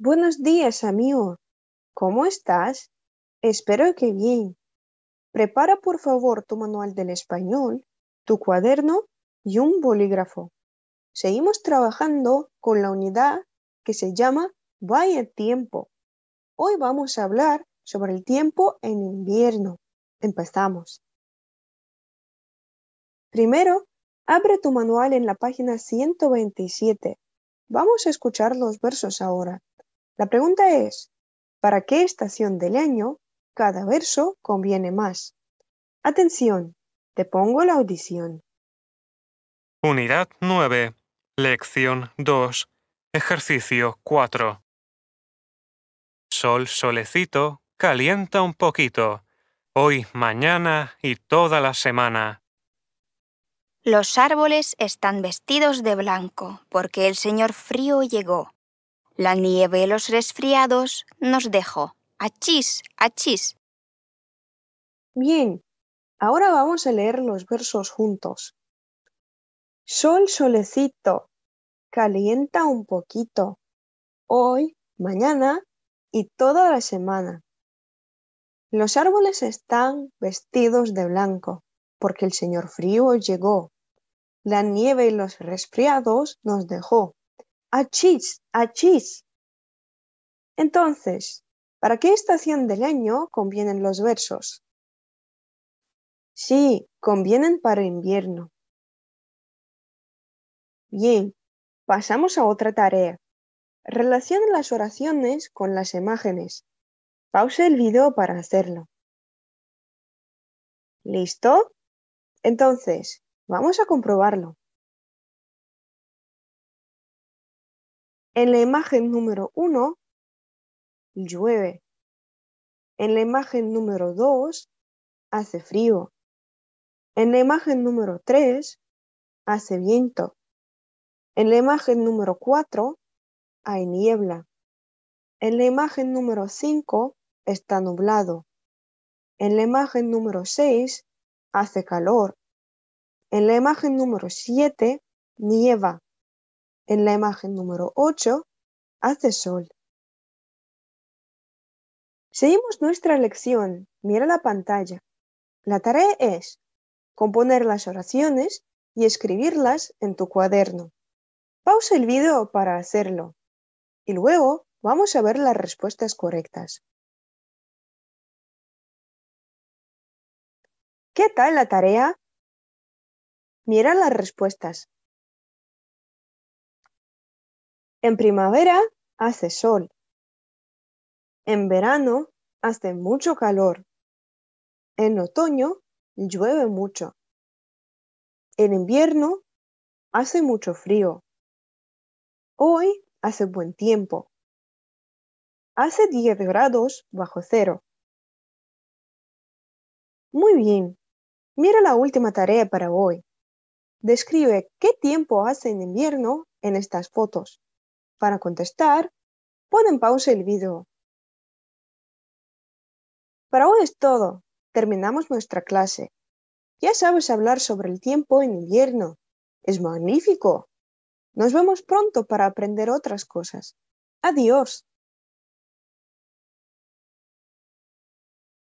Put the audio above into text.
Buenos días, amigo. ¿Cómo estás? Espero que bien. Prepara, por favor, tu manual del español, tu cuaderno y un bolígrafo. Seguimos trabajando con la unidad que se llama Vaya tiempo. Hoy vamos a hablar sobre el tiempo en invierno. Empezamos. Primero, abre tu manual en la página 127. Vamos a escuchar los versos ahora. La pregunta es, ¿para qué estación del año cada verso conviene más? Atención, te pongo la audición. Unidad 9, lección 2, ejercicio 4. Sol, solecito, calienta un poquito, hoy, mañana y toda la semana. Los árboles están vestidos de blanco, porque el señor frío llegó. La nieve y los resfriados nos dejó. ¡Achís! ¡Achís! Bien, ahora vamos a leer los versos juntos. Sol, solecito, calienta un poquito. Hoy, mañana y toda la semana. Los árboles están vestidos de blanco, porque el señor frío llegó. La nieve y los resfriados nos dejó achis, achis. Entonces, ¿para qué estación del año convienen los versos? Sí, convienen para invierno. Bien, pasamos a otra tarea. Relaciona las oraciones con las imágenes. Pause el video para hacerlo. ¿Listo? Entonces, vamos a comprobarlo. En la imagen número 1, llueve. En la imagen número 2, hace frío. En la imagen número 3, hace viento. En la imagen número 4, hay niebla. En la imagen número 5, está nublado. En la imagen número 6, hace calor. En la imagen número 7, nieva. En la imagen número 8 hace sol. Seguimos nuestra lección. Mira la pantalla. La tarea es componer las oraciones y escribirlas en tu cuaderno. Pausa el video para hacerlo y luego vamos a ver las respuestas correctas. ¿Qué tal la tarea? Mira las respuestas. En primavera hace sol. En verano hace mucho calor. En otoño llueve mucho. En invierno hace mucho frío. Hoy hace buen tiempo. Hace 10 grados bajo cero. Muy bien. Mira la última tarea para hoy. Describe qué tiempo hace en invierno en estas fotos. Para contestar, pon en pausa el vídeo. Para hoy es todo. Terminamos nuestra clase. Ya sabes hablar sobre el tiempo en invierno. Es magnífico. Nos vemos pronto para aprender otras cosas. Adiós.